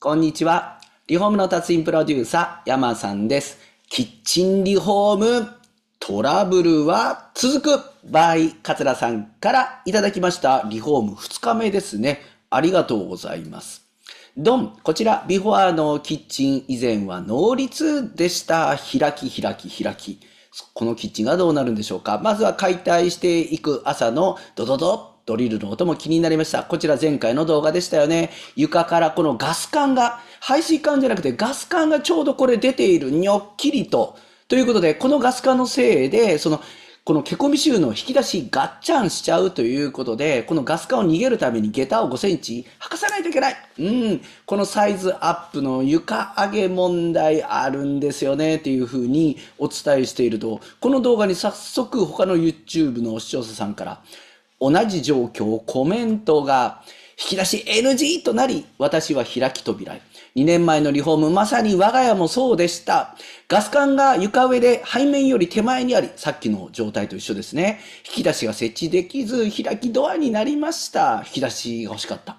こんにちは。リフォームの達人プロデューサー、山さんです。キッチンリフォーム、トラブルは続く場合、桂さんからいただきましたリフォーム2日目ですね。ありがとうございます。ドン、こちら、ビフォアのキッチン以前は能率でした。開き開き開き。このキッチンがどうなるんでしょうか。まずは解体していく朝のドドドドリルの音も気になりました。こちら前回の動画でしたよね。床からこのガス管が、排水管じゃなくてガス管がちょうどこれ出ているにょっきりと。ということで、このガス管のせいで、その、このケコミ臭の引き出しガッチャンしちゃうということで、このガス管を逃げるために下駄を5センチ履かさないといけない。うん。このサイズアップの床上げ問題あるんですよねっていうふうにお伝えしていると、この動画に早速他の YouTube の視聴者さんから、同じ状況、コメントが引き出し NG となり、私は開き扉へ。2年前のリフォーム、まさに我が家もそうでした。ガス管が床上で背面より手前にあり、さっきの状態と一緒ですね。引き出しが設置できず、開きドアになりました。引き出しが欲しかった。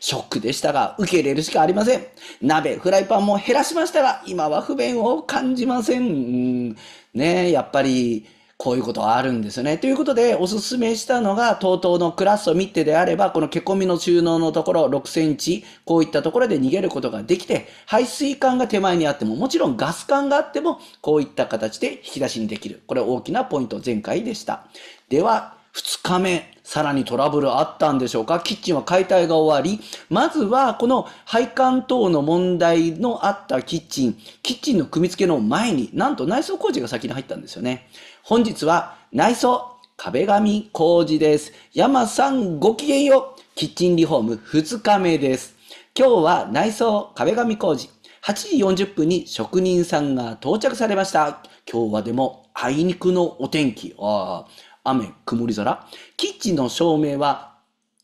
ショックでしたが、受け入れるしかありません。鍋、フライパンも減らしましたが、今は不便を感じません。ねえ、やっぱり、こういうことはあるんですよね。ということで、おすすめしたのが、TOTO のクラスを見てであれば、この毛込みの収納のところ、6センチ、こういったところで逃げることができて、排水管が手前にあっても、もちろんガス管があっても、こういった形で引き出しにできる。これ大きなポイント、前回でした。では、2日目、さらにトラブルあったんでしょうかキッチンは解体が終わり、まずはこの配管等の問題のあったキッチン、キッチンの組み付けの前に、なんと内装工事が先に入ったんですよね。本日は内装、壁紙工事です。山さんごきげんよう。キッチンリフォーム2日目です。今日は内装、壁紙工事。8時40分に職人さんが到着されました。今日はでもあいにくのお天気。ああ雨、曇り空。キッチンの照明は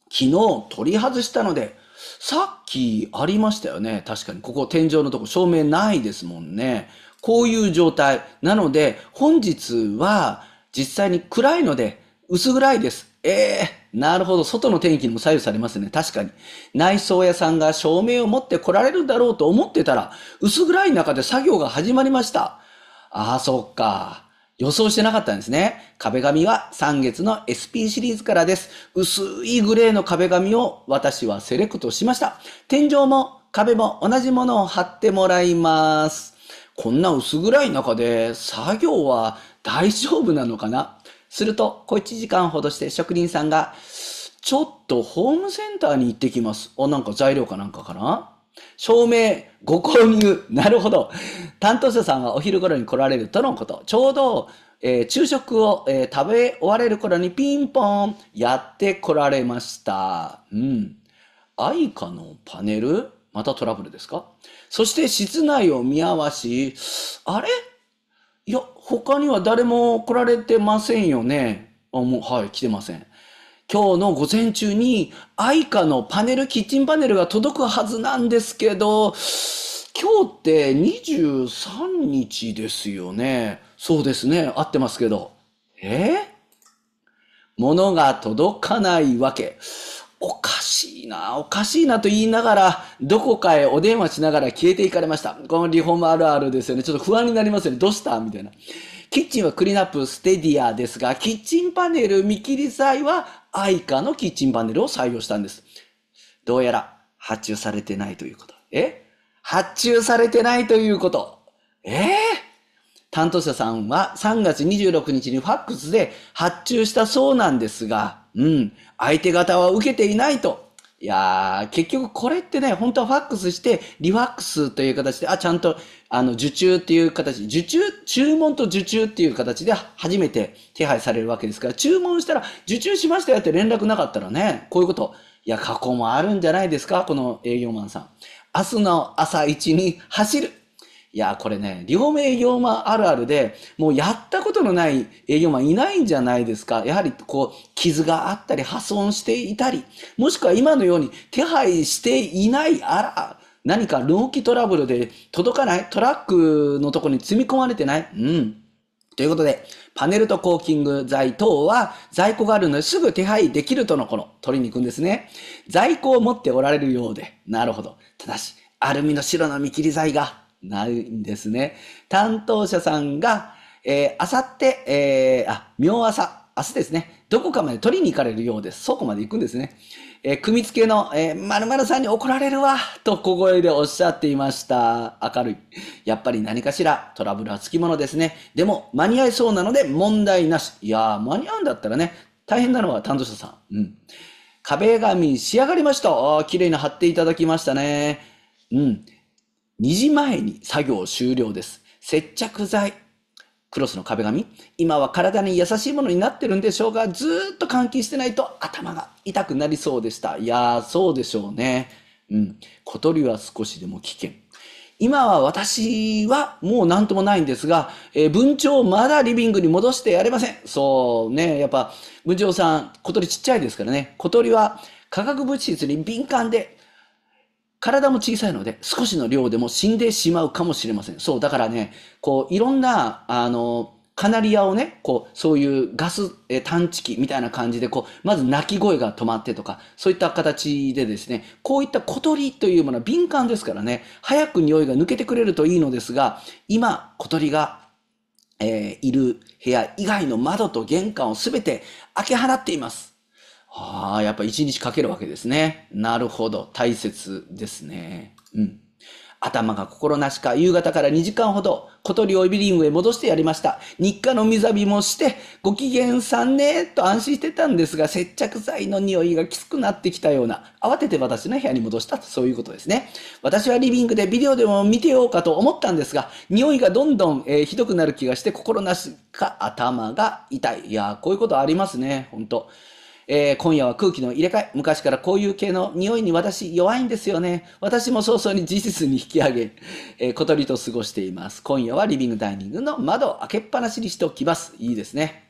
昨日取り外したので、さっきありましたよね。確かに。ここ天井のとこ照明ないですもんね。こういう状態。なので、本日は実際に暗いので薄暗いです。えー、なるほど。外の天気にも左右されますね。確かに。内装屋さんが照明を持って来られるだろうと思ってたら、薄暗い中で作業が始まりました。ああ、そっか。予想してなかったんですね。壁紙は3月の SP シリーズからです。薄いグレーの壁紙を私はセレクトしました。天井も壁も同じものを貼ってもらいます。こんな薄暗い中で作業は大丈夫なのかなすると、小1時間ほどして職人さんが、ちょっとホームセンターに行ってきます。あ、なんか材料かなんかかな証明、ご購入、なるほど。担当者さんはお昼頃に来られるとのこと。ちょうど、えー、昼食を、えー、食べ終われる頃にピンポンやって来られました。うん。愛花のパネルまたトラブルですかそして室内を見合わし、あれいや、他には誰も来られてませんよね。あ、もう、はい、来てません。今日の午前中に、アイカのパネル、キッチンパネルが届くはずなんですけど、今日って23日ですよね。そうですね。合ってますけど。え物が届かないわけ。おかしいな、おかしいなと言いながら、どこかへお電話しながら消えていかれました。このリフォームあるあるですよね。ちょっと不安になりますよね。どうしたみたいな。キッチンはクリーンアップステディアですが、キッチンパネル見切り際はアイカのキッチンパネルを採用したんです。どうやら発注されてないということ。え発注されてないということ。えー、担当者さんは3月26日にファックスで発注したそうなんですが、うん、相手方は受けていないと。いやー、結局これってね、本当はファックスして、リファックスという形で、あ、ちゃんと、あの、受注っていう形、受注、注文と受注っていう形で初めて手配されるわけですから、注文したら、受注しましたよって連絡なかったらね、こういうこと。いや、過去もあるんじゃないですか、この営業マンさん。明日の朝一に走る。いや、これね、両名営業マンあるあるで、もうやったことのない営業マンいないんじゃないですか。やはりこう、傷があったり、破損していたり、もしくは今のように手配していないあら、何か納期トラブルで届かないトラックのとこに積み込まれてないうん。ということで、パネルとコーキング材等は在庫があるのですぐ手配できるとのこの取りに行くんですね。在庫を持っておられるようで、なるほど。ただし、アルミの白の見切り材がないんですね。担当者さんが、えー、あさって、えー、あ、明朝、明日ですね、どこかまで取りに行かれるようです。そこまで行くんですね。えー、組付けの、えー、〇〇さんに怒られるわ、と小声でおっしゃっていました。明るい。やっぱり何かしらトラブルはつきものですね。でも、間に合いそうなので問題なし。いやー、間に合うんだったらね、大変なのは担当者さん。うん。壁紙仕上がりました。あき綺麗に貼っていただきましたね。うん。2時前に作業終了です。接着剤。クロスの壁紙。今は体に優しいものになってるんでしょうが、ずっと換気してないと頭が痛くなりそうでした。いやー、そうでしょうね。うん。小鳥は少しでも危険。今は私はもう何ともないんですが、えー、文鳥をまだリビングに戻してやれません。そうね、やっぱ文鳥さん、小鳥ちっちゃいですからね。小鳥は化学物質に敏感で体も小さいので、少しの量でも死んでしまうかもしれません。そう、だからね、こう、いろんな、あの、カナリアをね、こう、そういうガス、え探知機みたいな感じで、こう、まず鳴き声が止まってとか、そういった形でですね、こういった小鳥というものは敏感ですからね、早く匂いが抜けてくれるといいのですが、今、小鳥がえー、いる部屋以外の窓と玄関をすべて開け払っています。ああ、やっぱ一日かけるわけですね。なるほど。大切ですね。うん。頭が心なしか、夕方から2時間ほど、小鳥をリビングへ戻してやりました。日課の水浴びもして、ご機嫌さんね、と安心してたんですが、接着剤の匂いがきつくなってきたような、慌てて私の部屋に戻したと、そういうことですね。私はリビングでビデオでも見てようかと思ったんですが、匂いがどんどん、えー、ひどくなる気がして、心なしか頭が痛い。いやこういうことありますね、ほんと。えー、今夜は空気の入れ替え。昔からこういう系の匂いに私弱いんですよね。私も早々に事実に引き上げ、えー、小鳥と過ごしています。今夜はリビングダイニングの窓を開けっぱなしにしておきます。いいですね。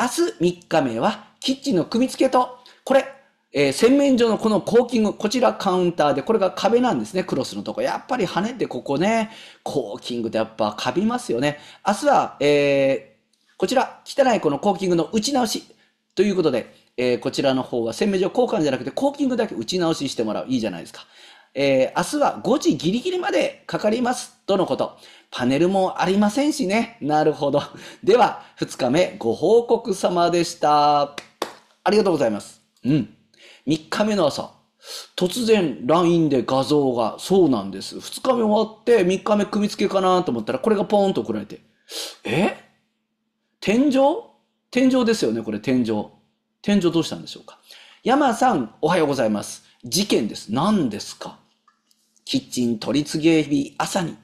明日3日目はキッチンの組み付けと、これ、えー、洗面所のこのコーキング、こちらカウンターで、これが壁なんですね、クロスのとこ。やっぱり跳ねてここね、コーキングでやっぱカビますよね。明日は、えー、こちら、汚いこのコーキングの打ち直しということで、えー、こちらの方は洗面所交換じゃなくてコーキングだけ打ち直ししてもらう。いいじゃないですか。えー、明日は5時ギリギリまでかかります。とのこと。パネルもありませんしね。なるほど。では、2日目ご報告様でした。ありがとうございます。うん。3日目の朝。突然 LINE で画像が、そうなんです。2日目終わって3日目組み付けかなと思ったらこれがポーンと送られて。え天井天井ですよね、これ天井。天井どうしたんでしょうか山さん、おはようございます。事件です。何ですかキッチン取り継ぎ日朝に。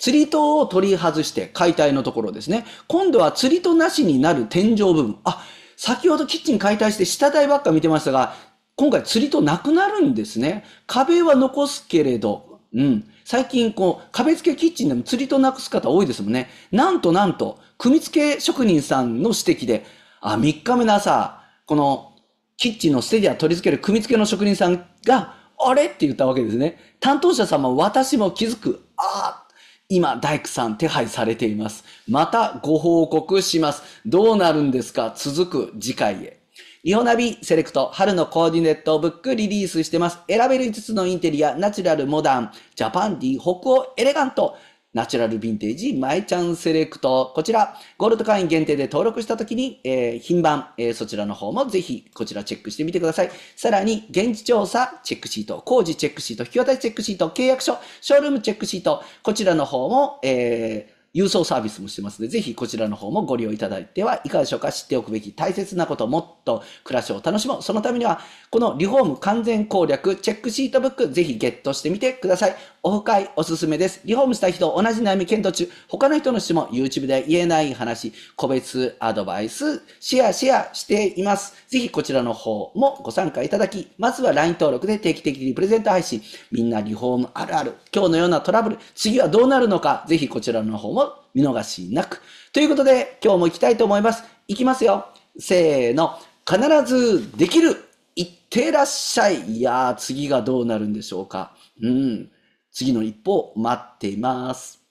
釣り糸を取り外して解体のところですね。今度は釣り糸なしになる天井部分。あ、先ほどキッチン解体して下台ばっか見てましたが、今回釣り糸なくなるんですね。壁は残すけれど、うん。最近こう、壁付けキッチンでも釣り糸なくす方多いですもんね。なんとなんと、組付け職人さんの指摘で、あ、3日目の朝、このキッチンのステディア取り付ける組み付けの職人さんが、あれって言ったわけですね。担当者様、私も気づく。ああ、今、大工さん手配されています。またご報告します。どうなるんですか続く次回へ。リホナビセレクト春のコーディネットブックリリースしてます。選べる5つのインテリア、ナチュラル、モダン、ジャパンディ、北欧、エレガント。ナチュラルヴィンテージマイちゃんセレクト。こちら、ゴールド会員限定で登録したときに、えー、品番、えー、そちらの方もぜひこちらチェックしてみてください。さらに、現地調査チェックシート、工事チェックシート、引き渡しチェックシート、契約書、ショールームチェックシート、こちらの方も、えー、郵送サービスもしてますので、ぜひこちらの方もご利用いただいてはいかがでしょうか。知っておくべき大切なこと、もっと暮らしを楽しもう。そのためには、このリフォーム完全攻略チェックシートブック、ぜひゲットしてみてください。オフ会おすすめです。リフォームした人、同じ悩み検討中、他の人の質問、YouTube で言えない話、個別アドバイス、シェアシェアしています。ぜひこちらの方もご参加いただき、まずは LINE 登録で定期的にプレゼント配信、みんなリフォームあるある、今日のようなトラブル、次はどうなるのか、ぜひこちらの方も見逃しなく。ということで、今日も行きたいと思います。行きますよ。せーの。必ずできるいってらっしゃいいやー、次がどうなるんでしょうか。うん。次の一歩を待っています。